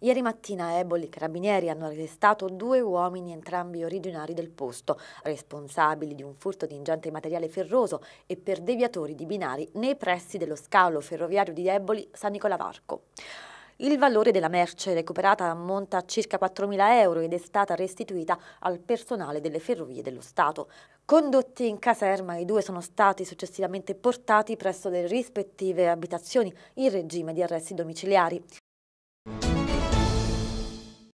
Ieri mattina a Eboli i carabinieri hanno arrestato due uomini entrambi originari del posto, responsabili di un furto di ingente materiale ferroso e per deviatori di binari nei pressi dello scalo ferroviario di Eboli San Nicola Varco. Il valore della merce recuperata ammonta a circa 4.000 euro ed è stata restituita al personale delle ferrovie dello Stato. Condotti in caserma, i due sono stati successivamente portati presso le rispettive abitazioni in regime di arresti domiciliari.